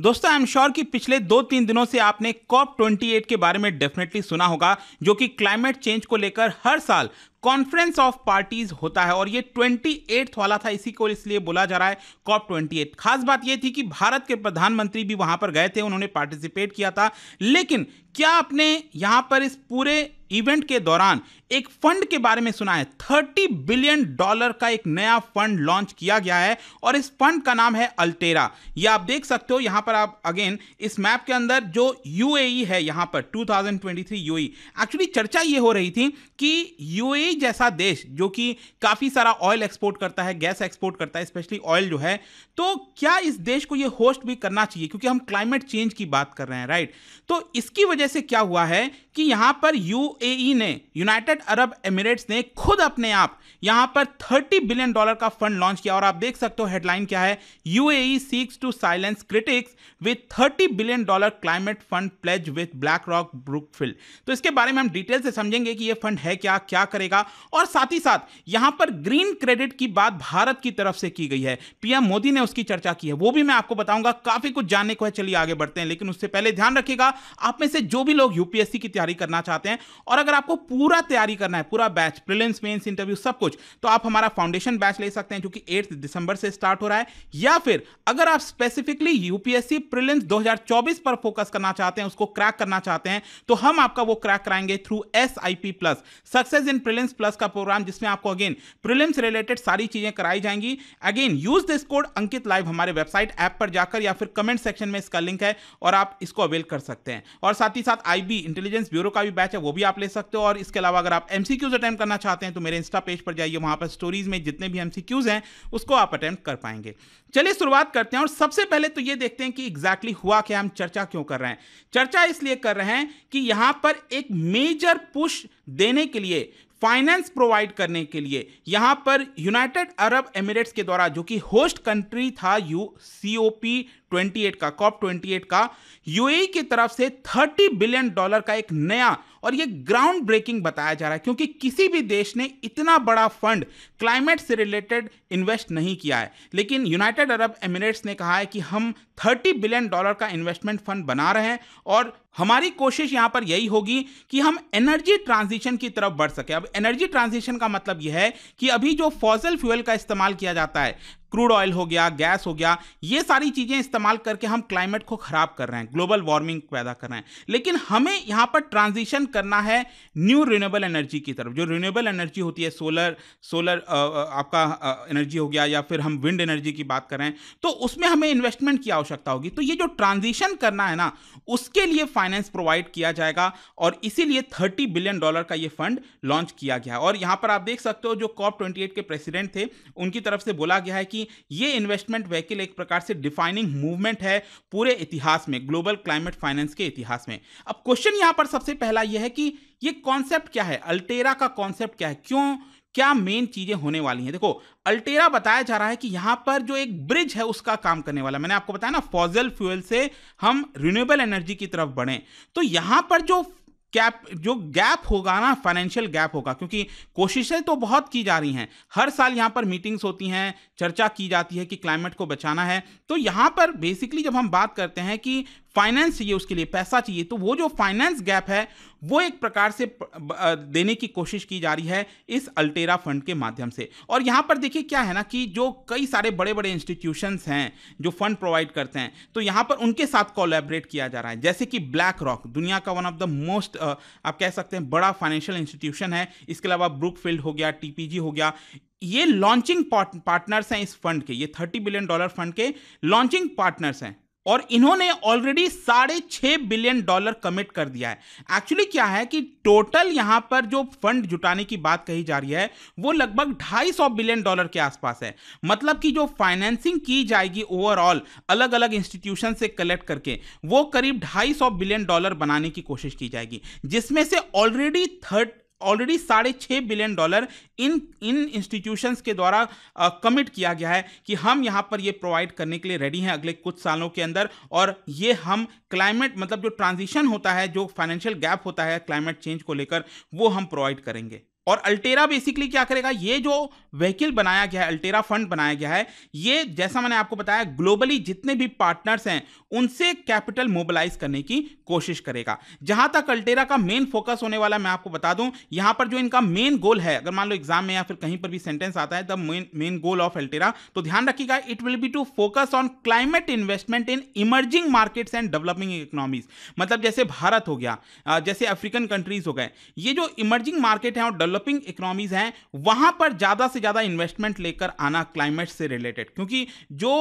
दोस्तों I am sure कि पिछले दो तीन दिनों से आपने कॉप 28 के बारे में डेफिनेटली सुना होगा जो कि क्लाइमेट चेंज को लेकर हर साल कॉन्फ्रेंस ऑफ पार्टीज होता है और ये ट्वेंटी वाला था इसी को इसलिए बोला जा रहा है कॉप ट्वेंटी एट खास बात यह थी कि भारत के प्रधानमंत्री भी वहां पर गए थे उन्होंने पार्टिसिपेट किया था लेकिन क्या आपने यहां पर इस पूरे इवेंट के दौरान एक फंड के बारे में सुना है थर्टी बिलियन डॉलर का एक नया फंड लॉन्च किया गया है और इस फंड का नाम है अल्टेरा यह आप देख सकते हो यहां पर आप अगेन इस मैप के अंदर जो यू e है यहां पर 2023 थाउजेंड एक्चुअली चर्चा ये हो रही थी कि यू e जैसा देश जो कि काफ़ी सारा ऑयल एक्सपोर्ट करता है गैस एक्सपोर्ट करता है स्पेशली ऑयल जो है तो क्या इस देश को ये होस्ट भी करना चाहिए क्योंकि हम क्लाइमेट चेंज की बात कर रहे हैं राइट तो इसकी वजह से क्या हुआ है कि यहां पर यू e ने यूनाइटेड अरब एमिरेट्स ने खुद अपने आप यहां पर 30 बिलियन डॉलर का फंड लॉन्च किया और आप देख सकते हो हेडलाइन क्या है UAE seeks to silence critics with thirty billion dollar climate fund pledge with BlackRock Brookfield तो इसके बारे में हम डिटेल से समझेंगे कि ये फंड है क्या क्या करेगा और साथ ही साथ यहां पर ग्रीन क्रेडिट की बात भारत की तरफ से की गई है पीएम मोदी ने उसकी चर्चा की है वो भी मैं आपको बताऊंगा काफी कुछ जानने को है चलिए आगे बढ़ते हैं लेकिन उससे पहले ध्यान रखिएगा आप में से जो भी लोग यूपीएससी की तैयारी करना चाहते हैं और अगर आपको पूरा तैयारी करना है पूरा बैच प्रिलियंस मेन्स इंटरव्यू सब कुछ तो आप हमारा फाउंडेशन बैच ले सकते हैं जो कि एट्थ दिसंबर से स्टार्ट हो रहा है या फिर अगर आप स्पेसिफिकली यूपीएससी यूपीएससी प्रिलिम्स 2024 पर फोकस करना चाहते हैं उसको क्रैक करना चाहते हैं तो हम आपका वो क्रैक कराएंगे through S I P plus success in prelims plus का प्रोग्राम जिसमें आपको अगेन प्रिलिम्स रिलेटेड सारी चीजें कराई जाएंगी again use this code Ankit live हमारे वेबसाइट ऐप पर जाकर या फिर कमेंट सेक्शन में इसका लिंक है और आप इसको अवेल कर सकते हैं और साथ ही साथ आईबी इंटेलिजेंस ब्यूरो का भी बैच है वो भी आप ले सकते हो और इसके अलावा अगर आप एमसीक्यूज अटेम्प्ट करना चाहते हैं तो मेरे इंस्टा पेज पर जाइए वहां पर स्टोरीज में जितने भी एमसीक्यूज हैं उसको आप अटेम्प्ट कर पाएंगे चलिए शुरुआत करते हैं और सबसे पहले तो ये देखते हैं कि एग्जैक्टली exactly हुआ क्या हम चर्चा क्यों कर रहे हैं चर्चा इसलिए कर रहे हैं कि यहां पर एक मेजर पुश देने के लिए फाइनेंस प्रोवाइड करने के लिए यहां पर यूनाइटेड अरब एमिरेट्स के द्वारा जो कि होस्ट कंट्री था U C O P twenty eight का कॉप ट्वेंटी एट का यूएई e की तरफ से थर्टी बिलियन डॉलर का एक नया और ये ग्राउंड ब्रेकिंग बताया जा रहा है क्योंकि किसी भी देश ने इतना बड़ा फंड क्लाइमेट से रिलेटेड इन्वेस्ट नहीं किया है लेकिन यूनाइटेड अरब एमिरेट्स ने कहा है कि हम 30 बिलियन डॉलर का इन्वेस्टमेंट फंड बना रहे हैं और हमारी कोशिश यहां पर यही होगी कि हम एनर्जी ट्रांजिशन की तरफ बढ़ सके अब एनर्जी ट्रांजिशन का मतलब यह है कि अभी जो फॉजल फ्यूल का इस्तेमाल किया जाता है क्रूड ऑयल हो गया गैस हो गया ये सारी चीज़ें इस्तेमाल करके हम क्लाइमेट को ख़राब कर रहे हैं ग्लोबल वार्मिंग पैदा कर रहे हैं लेकिन हमें यहाँ पर ट्रांजिशन करना है न्यू रिन्यूएबल एनर्जी की तरफ जो रिन्यूएबल एनर्जी होती है सोलर सोलर आपका एनर्जी हो गया या फिर हम विंड एनर्जी की बात करें तो उसमें हमें इन्वेस्टमेंट की आवश्यकता होगी तो ये जो ट्रांजिशन करना है ना उसके लिए फाइनेंस प्रोवाइड किया जाएगा और इसीलिए थर्टी बिलियन डॉलर का ये फंड लॉन्च किया गया और यहाँ पर आप देख सकते हो जो कॉप ट्वेंटी के प्रेसिडेंट थे उनकी तरफ से बोला गया है कि कि ये इन्वेस्टमेंट व्हीकल एक प्रकार से डिफाइनिंग मूवमेंट है पूरे इतिहास में ग्लोबल क्लाइमेट फाइनेंस के इतिहास में अब क्वेश्चन यहाँ पर सबसे पहला यह है कि ये कॉन्सेप्ट क्या है अल्टेरा का कॉन्सेप्ट क्या है क्यों क्या मेन चीजें होने वाली हैं देखो अल्टेरा बताया जा रहा है कि यहां पर जो एक ब्रिज है उसका काम करने वाला मैंने आपको बताया ना फॉजल फ्यूल से हम रिन्यूएबल एनर्जी की तरफ बढ़े तो यहां पर जो कैप जो गैप होगा ना फाइनेंशियल गैप होगा क्योंकि कोशिशें तो बहुत की जा रही हैं हर साल यहाँ पर मीटिंग्स होती हैं चर्चा की जाती है कि क्लाइमेट को बचाना है तो यहाँ पर बेसिकली जब हम बात करते हैं कि फाइनेंस चाहिए उसके लिए पैसा चाहिए तो वो जो फाइनेंस गैप है वो एक प्रकार से देने की कोशिश की जा रही है इस अल्टेरा फंड के माध्यम से और यहाँ पर देखिए क्या है ना कि जो कई सारे बड़े बड़े इंस्टीट्यूशंस हैं जो फंड प्रोवाइड करते हैं तो यहाँ पर उनके साथ कोलैबोरेट किया जा रहा है जैसे कि ब्लैक रॉक दुनिया का वन ऑफ द मोस्ट आप कह सकते हैं बड़ा फाइनेंशियल इंस्टीट्यूशन है इसके अलावा ब्रुकफील्ड हो गया टी हो गया ये लॉन्चिंग पार्टनर्स हैं इस फंड के ये थर्टी बिलियन डॉलर फंड के लॉन्चिंग पार्टनर्स हैं और इन्होंने ऑलरेडी साढ़े छः बिलियन डॉलर कमिट कर दिया है एक्चुअली क्या है कि टोटल यहाँ पर जो फंड जुटाने की बात कही जा रही है वो लगभग ढाई सौ बिलियन डॉलर के आसपास है मतलब कि जो फाइनेंसिंग की जाएगी ओवरऑल अलग अलग इंस्टीट्यूशन से कलेक्ट करके वो करीब ढाई सौ बिलियन डॉलर बनाने की कोशिश की जाएगी जिसमें से ऑलरेडी थर्ड ऑलरेडी साढ़े छः बिलियन डॉलर इन इन इंस्टीट्यूशंस के द्वारा कमिट किया गया है कि हम यहाँ पर ये प्रोवाइड करने के लिए रेडी हैं अगले कुछ सालों के अंदर और ये हम क्लाइमेट मतलब जो ट्रांजिशन होता है जो फाइनेंशियल गैप होता है क्लाइमेट चेंज को लेकर वो हम प्रोवाइड करेंगे और अल्टेरा बेसिकली क्या करेगा ये जो व्हीकल बनाया गया है अल्टेरा फंड बनाया गया है ये जैसा मैंने आपको बताया ग्लोबली जितने भी पार्टनर्स हैं उनसे कैपिटल मोबिलाइज करने की कोशिश करेगा जहां तक अल्टेरा का मेन फोकस होने वाला मैं आपको बता दूं यहां पर जो इनका मेन गोल है अगर मान लो एग्जाम में या फिर कहीं पर भी सेंटेंस आता है the main goal of Alterra तो ध्यान रखिएगा it will be to focus on climate investment in emerging markets and developing economies मतलब जैसे भारत हो गया जैसे अफ्रीकन कंट्रीज हो गए ये जो इमर्जिंग मार्केट है और डेवलप डेवलपिंग इकोनॉमीज हैं वहां पर ज़्यादा से ज़्यादा इन्वेस्टमेंट लेकर आना क्लाइमेट से रिलेटेड क्योंकि जो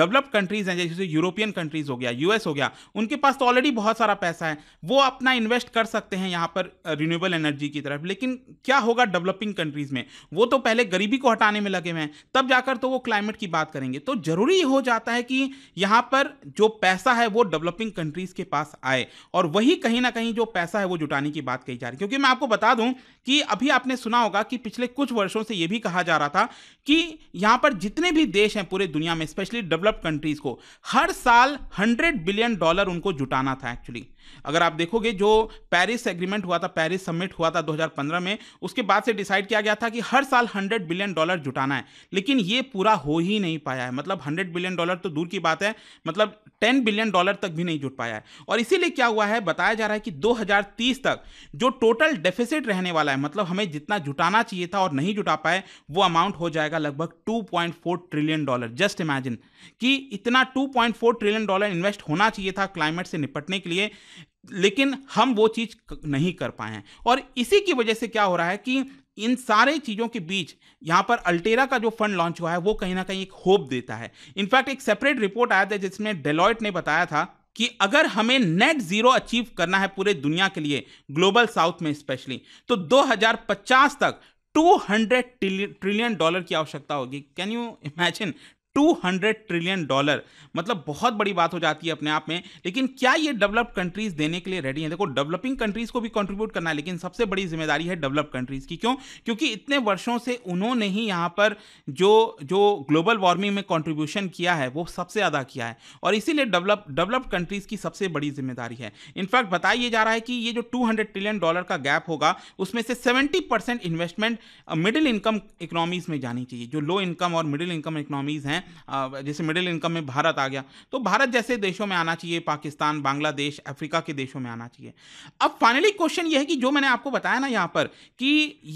डेवलप्ड कंट्रीज हैं जैसे यूरोपियन कंट्रीज हो गया यूएस हो गया उनके पास तो ऑलरेडी बहुत सारा पैसा है वो अपना इन्वेस्ट कर सकते हैं यहां पर रिन्यूएबल एनर्जी की तरफ लेकिन क्या होगा डेवलपिंग कंट्रीज में वो तो पहले गरीबी को हटाने में लगे हुए हैं तब जाकर तो वो क्लाइमेट की बात करेंगे तो जरूरी हो जाता है कि यहां पर जो पैसा है वो डेवलपिंग कंट्रीज के पास आए और वही कहीं ना कहीं जो पैसा है वो जुटाने की बात कही जा रही है क्योंकि मैं आपको बता दूं कि अभी आप आपने सुना होगा कि पिछले कुछ वर्षों से यह भी कहा जा रहा था कि यहां पर जितने भी देश हैं पूरे दुनिया में स्पेशली डेवलप्ड कंट्रीज़ को हर साल हंड्रेड बिलियन डॉलर उनको जुटाना था एक्चुअली अगर आप देखोगे जो पेरिस एग्रीमेंट हुआ था पेरिस समिट हुआ था 2015 में उसके बाद से डिसाइड किया गया था कि हर साल 100 बिलियन डॉलर जुटाना है लेकिन ये पूरा हो ही नहीं पाया है मतलब 100 बिलियन डॉलर तो दूर की बात है मतलब 10 बिलियन डॉलर तक भी नहीं जुट पाया है और इसीलिए क्या हुआ है बताया जा रहा है कि दो तक जो टोटल डेफिसिट रहने वाला है मतलब हमें जितना जुटाना चाहिए था और नहीं जुटा पाए वो अमाउंट हो जाएगा लगभग two trillion dollar just imagine कि इतना टू ट्रिलियन डॉलर इन्वेस्ट होना चाहिए था क्लाइमेट से निपटने के लिए लेकिन हम वो चीज़ नहीं कर पाए हैं और इसी की वजह से क्या हो रहा है कि इन सारे चीज़ों के बीच यहाँ पर अल्टेरा का जो फंड लॉन्च हुआ है वो कहीं ना कहीं एक होप देता है इनफैक्ट एक सेपरेट रिपोर्ट आया था जिसमें डेलॉयट ने बताया था कि अगर हमें नेट जीरो अचीव करना है पूरे दुनिया के लिए ग्लोबल साउथ में स्पेशली तो 2050 तक 200 ट्रिलियन डॉलर की आवश्यकता होगी can you imagine 200 trillion dollar मतलब बहुत बड़ी बात हो जाती है अपने आप में लेकिन क्या ये डेवलप्ड कंट्रीज देने के लिए रेडी हैं देखो डेवलपिंग कंट्रीज को भी कंट्रीब्यूट करना है लेकिन सबसे बड़ी जिम्मेदारी है डेवलप्ड कंट्रीज की क्यों क्योंकि इतने वर्षों से उन्होंने ही यहाँ पर जो जो ग्लोबल वार्मिंग में कॉन्ट्रीब्यूशन किया है वो सबसे ज़्यादा किया है और इसीलिए डेवलप डेवलप्ड कंट्रीज की सबसे बड़ी जिम्मेदारी है इनफैक्ट बताया जा रहा है कि ये जो टू ट्रिलियन डॉलर का गैप होगा उसमें से seventy percent investment middle income economies में जानी चाहिए जो लो इनकम और मिडिल इनकम इकोनॉमीज हैं जैसे मिडिल इनकम में भारत आ गया तो भारत जैसे देशों में आना चाहिए पाकिस्तान बांग्लादेश अफ्रीका के देशों में आना चाहिए अब फाइनली क्वेश्चन यह है कि जो मैंने आपको बताया ना यहाँ पर कि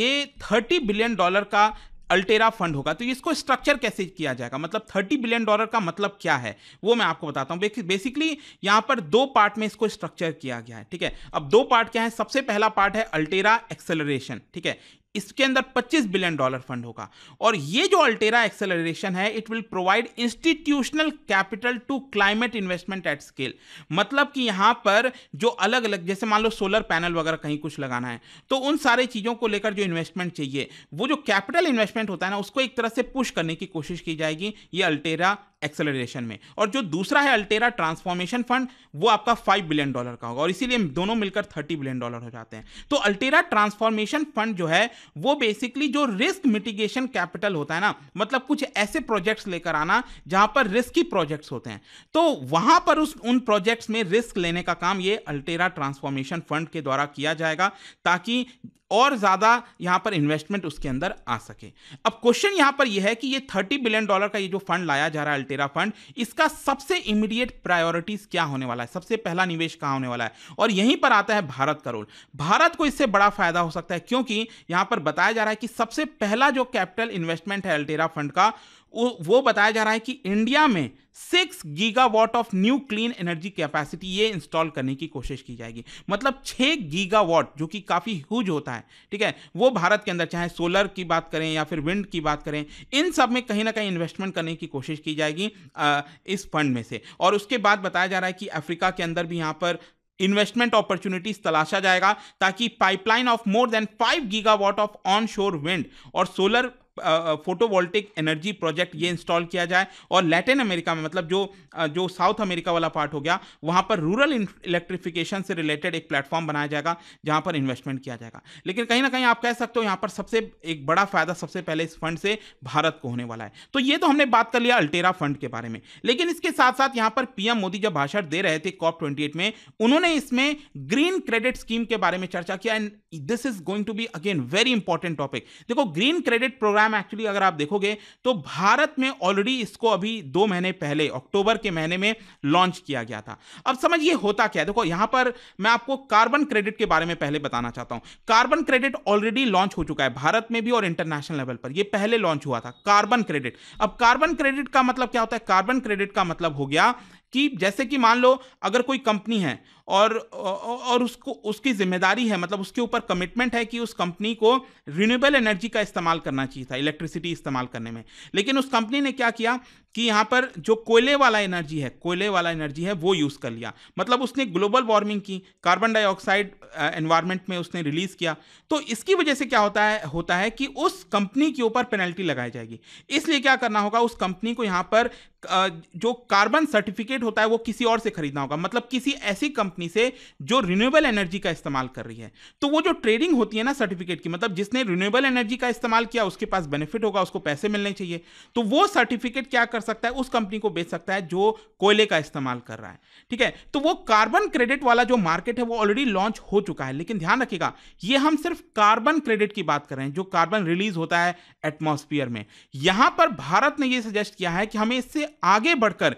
ये थर्टी बिलियन डॉलर का अल्टेरा फंड होगा तो इसको स्ट्रक्चर कैसे किया जाएगा मतलब थर्टी बिलियन डॉलर का मतलब क्या है वो मैं आपको बताता हूँ बेसिकली यहाँ पर दो पार्ट में इसको स्ट्रक्चर किया गया है ठीक है अब दो पार्ट क्या है सबसे पहला पार्ट है अल्टेरा एक्सेलरेशन ठीक है इसके अंदर 25 बिलियन डॉलर फंड होगा और ये जो अल्टेरा एक्सेलरेशन है it will provide institutional capital to climate investment at scale मतलब कि यहां पर जो अलग अलग जैसे मान लो सोलर पैनल वगैरह कहीं कुछ लगाना है तो उन सारी चीज़ों को लेकर जो इन्वेस्टमेंट चाहिए वो जो कैपिटल इन्वेस्टमेंट होता है ना उसको एक तरह से पुश करने की कोशिश की जाएगी ये अल्टेरा एक्सेलरेशन में और जो दूसरा है अल्टेरा ट्रांसफॉर्मेशन फंड वो आपका फाइव बिलियन डॉलर का होगा और इसीलिए दोनों मिलकर थर्टी बिलियन डॉलर हो जाते हैं तो अल्टेरा ट्रांसफॉर्मेशन फंड जो है वो बेसिकली जो रिस्क मिटिगेशन कैपिटल होता है ना मतलब कुछ ऐसे प्रोजेक्ट्स लेकर आना जहां पर रिस्की प्रोजेक्ट्स होते हैं तो वहां पर उस उन प्रोजेक्ट्स में रिस्क लेने का काम ये अल्टेरा ट्रांसफॉर्मेशन फंड के द्वारा किया जाएगा ताकि और ज़्यादा यहाँ पर इन्वेस्टमेंट उसके अंदर आ सके अब क्वेश्चन यहाँ पर यह है कि ये थर्टी बिलियन डॉलर का ये जो फंड लाया जा रहा है अल्टेरा फंड इसका सबसे इमीडिएट प्रायोरिटीज क्या होने वाला है सबसे पहला निवेश कहाँ होने वाला है और यहीं पर आता है भारत का रोल भारत को इससे बड़ा फायदा हो सकता है क्योंकि यहाँ पर बताया जा रहा है कि सबसे पहला जो कैपिटल इन्वेस्टमेंट है अल्टेरा फंड का वो बताया जा रहा है कि इंडिया में six gigawatt of new clean energy capacity ये इंस्टॉल करने की कोशिश की जाएगी मतलब छः गीगावाट जो कि काफ़ी ह्यूज होता है ठीक है वो भारत के अंदर चाहे सोलर की बात करें या फिर विंड की बात करें इन सब में कहीं ना कहीं इन्वेस्टमेंट करने की कोशिश की जाएगी आ, इस फंड में से और उसके बाद बताया जा रहा है कि अफ्रीका के अंदर भी यहाँ पर इन्वेस्टमेंट अपॉर्चुनिटीज तलाशा जाएगा ताकि pipeline of more than giga gigawatt of onshore wind और सोलर फोटोवोल्टिक एनर्जी प्रोजेक्ट ये इंस्टॉल किया जाए और लैटिन अमेरिका में मतलब जो जो साउथ अमेरिका वाला पार्ट हो गया वहाँ पर रूरल इलेक्ट्रिफिकेशन से रिलेटेड एक प्लेटफॉर्म बनाया जाएगा जहाँ पर इन्वेस्टमेंट किया जाएगा लेकिन कहीं ना कहीं आप कह सकते हो यहाँ पर सबसे एक बड़ा फायदा सबसे पहले इस फंड से भारत को होने वाला है तो ये तो हमने बात कर लिया अल्टेरा फंड के बारे में लेकिन इसके साथ साथ यहाँ पर पीएम मोदी जब भाषण दे रहे थे कॉप ट्वेंटी में उन्होंने इसमें ग्रीन क्रेडिट स्कीम के बारे में चर्चा किया and this is going to be again very important topic देखो green credit program ma'am actually अगर आप देखोगे तो भारत में ऑलरेडी इसको अभी दो महीने पहले अक्टूबर के महीने में लॉन्च किया गया था अब समझिए होता क्या है देखो यहां पर मैं आपको कार्बन क्रेडिट के बारे में पहले बताना चाहता हूं कार्बन क्रेडिट ऑलरेडी लॉन्च हो चुका है भारत में भी और इंटरनेशनल लेवल पर यह पहले लॉन्च हुआ था कार्बन क्रेडिट अब कार्बन क्रेडिट का मतलब क्या होता है कार्बन क्रेडिट का मतलब हो गया कि जैसे कि मान लो अगर कोई कंपनी है और और उसको उसकी जिम्मेदारी है मतलब उसके ऊपर कमिटमेंट है कि उस कंपनी को रिन्यूएबल एनर्जी का इस्तेमाल करना चाहिए था इलेक्ट्रिसिटी इस्तेमाल करने में लेकिन उस कंपनी ने क्या किया कि यहाँ पर जो कोयले वाला एनर्जी है कोयले वाला एनर्जी है वो यूज़ कर लिया मतलब उसने ग्लोबल वार्मिंग की कार्बन डाइऑक्साइड एनवायरनमेंट में उसने रिलीज़ किया तो इसकी वजह से क्या होता है होता है कि उस कंपनी के ऊपर पेनल्टी लगाई जाएगी इसलिए क्या करना होगा उस कंपनी को यहाँ पर जो कार्बन सर्टिफिकेट होता है वो किसी और से खरीदना होगा मतलब किसी ऐसी कंपनी से जो रिन्यूएबल एनर्जी का इस्तेमाल कर रही है तो वो जो ट्रेडिंग होती है ना सर्टिफिकेट की मतलब जिसने रिन्यूएबल एनर्जी का इस्तेमाल किया उसके पास बेनिफिट होगा उसको पैसे मिलने चाहिए तो वो सर्टिफिकेट क्या कर सकता है उस कंपनी को बेच सकता है जो कोयले का इस्तेमाल कर रहा है ठीक है तो वो कार्बन क्रेडिट वाला जो मार्केट है वो ऑलरेडी लॉन्च हो चुका है लेकिन ध्यान रखिएगा ये हम सिर्फ कार्बन क्रेडिट की बात कर रहे हैं जो कार्बन रिलीज होता है एटमोस्फियर में यहां पर भारत ने यह सजेस्ट किया है कि हमें इससे आगे बढ़कर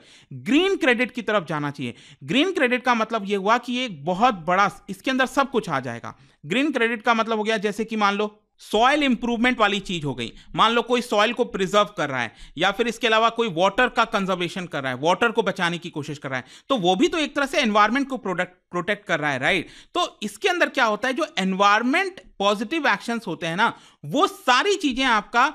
ग्रीन क्रेडिट की तरफ जाना चाहिए ग्रीन क्रेडिट का मतलब यह हुआ कि एक बहुत बड़ा इसके अंदर सब कुछ आ जाएगा ग्रीन क्रेडिट का मतलब हो गया जैसे कि मान लो सॉयल इंप्रूवमेंट वाली चीज हो गई मान लो कोई सॉयल को प्रिजर्व कर रहा है या फिर इसके अलावा कोई वाटर का कंजर्वेशन कर रहा है वाटर को बचाने की कोशिश कर रहा है तो वो भी तो एक तरह से एनवायरमेंट को प्रोडक्ट प्रोटेक्ट कर रहा है राइट तो इसके अंदर क्या होता है जो एनवायरमेंट पॉजिटिव एक्शंस होते हैं ना वो सारी चीजें आपका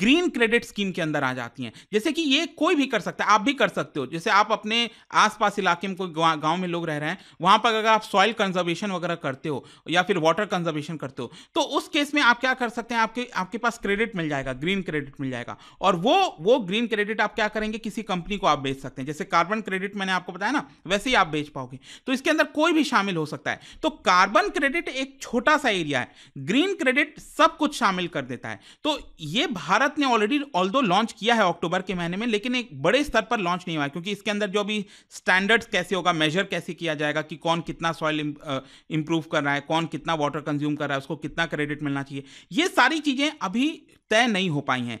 ग्रीन क्रेडिट स्कीम के अंदर आ जाती हैं जैसे कि ये कोई भी कर सकता है आप भी कर सकते हो जैसे आप अपने आसपास इलाके में कोई गांव में लोग रह रहे हैं वहां पर अगर आप सॉइल कंजर्वेशन वगैरह करते हो या फिर वाटर कंजर्वेशन करते हो तो उस केस में आप क्या कर सकते हैं आपके आपके पास क्रेडिट मिल जाएगा ग्रीन क्रेडिट मिल जाएगा और वो वो ग्रीन क्रेडिट आप क्या करेंगे किसी कंपनी को आप बेच सकते हैं जैसे कार्बन क्रेडिट मैंने आपको बताया ना वैसे ही आप बेच पाओगे तो इसके अंदर अंदर कोई भी शामिल हो सकता है तो कार्बन क्रेडिट एक छोटा सा एरिया है ग्रीन क्रेडिट सब कुछ शामिल कर देता है तो ये भारत ने ऑलरेडी ऑल्दो लॉन्च किया है अक्टूबर के महीने में लेकिन एक बड़े स्तर पर लॉन्च नहीं हुआ है क्योंकि इसके अंदर जो भी स्टैंडर्ड्स कैसे होगा मेजर कैसे किया जाएगा कि कौन कितना सॉइल इंप्रूव कर रहा है कौन कितना वाटर कंज्यूम कर रहा है उसको कितना क्रेडिट मिलना चाहिए ये सारी चीज़ें अभी तय नहीं हो पाई हैं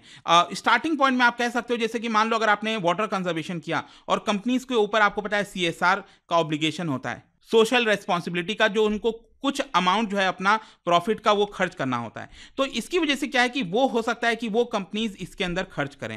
स्टार्टिंग पॉइंट में आप कह सकते हो जैसे कि मान लो अगर आपने वाटर कंजर्वेशन किया और कंपनीज के ऊपर आपको पता है सी का ऑब्लिगेशन होता है सोशल रेस्पॉन्सिबिलिटी का जो उनको कुछ अमाउंट जो है अपना प्रॉफिट का वो खर्च करना होता है तो इसकी वजह से क्या है कि वो हो सकता है कि वो कंपनीज इसके अंदर खर्च करें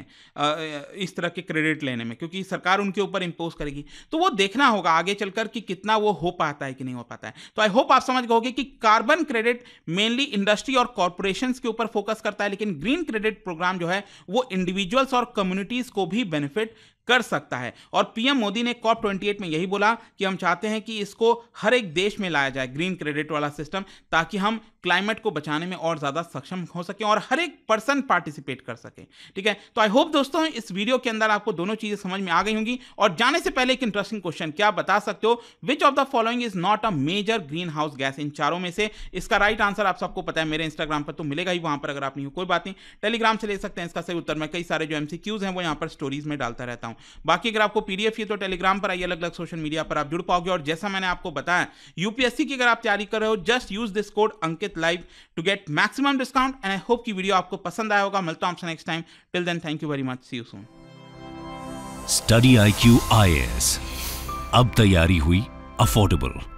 इस तरह के क्रेडिट लेने में क्योंकि सरकार उनके ऊपर इम्पोज करेगी तो वो देखना होगा आगे चलकर कि कितना वो हो पाता है कि नहीं हो पाता है तो आई होप आप समझ गए कि कार्बन क्रेडिट मेनली इंडस्ट्री और कॉरपोरेशन के ऊपर फोकस करता है लेकिन ग्रीन क्रेडिट प्रोग्राम जो है वो इंडिविजुअल्स और कम्युनिटीज को भी बेनिफिट कर सकता है और पीएम मोदी ने कॉप ट्वेंटी में यही बोला कि हम चाहते हैं कि इसको हर एक देश में लाया जाए ग्रीन क्रेडिट क्रेडिट वाला सिस्टम ताकि हम क्लाइमेट को बचाने में और ज़्यादा सक्षम हो सकें और हर एक पर्सन पार्टिसिपेट कर सकें ठीक है तो आई होप दोस्तों इस वीडियो के अंदर आपको दोनों चीज़ें समझ में आ गई होंगी और जाने से पहले एक इंटरेस्टिंग क्वेश्चन क्या बता सकते हो which of the following is not a major greenhouse gas इन चारों में से इसका राइट आंसर आप सबको पता है मेरे इंस्टाग्राम पर तो मिलेगा ही वहाँ पर अगर आप नहीं हो कोई बात नहीं टेलीग्राम से ले सकते हैं इसका सही उत्तर मैं कई सारे जो एम हैं वो यहाँ पर स्टोरीज में डालता रहता हूँ बाकी अगर आपको पीडीएफ ये तो टेलीग्राम पर आइए अलग अलग सोशल मीडिया पर आप जुड़ पाओगे और जैसा मैंने आपको बताया यूपीएससी की अगर आप तैयारी खरीदारी कर रहे हो just use this code Ankit live to get maximum discount and I hope की वीडियो आपको पसंद आया होगा मिलता हूं आपसे next time till then thank you very much see you soon study I Q I S अब तैयारी हुई अफोर्डेबल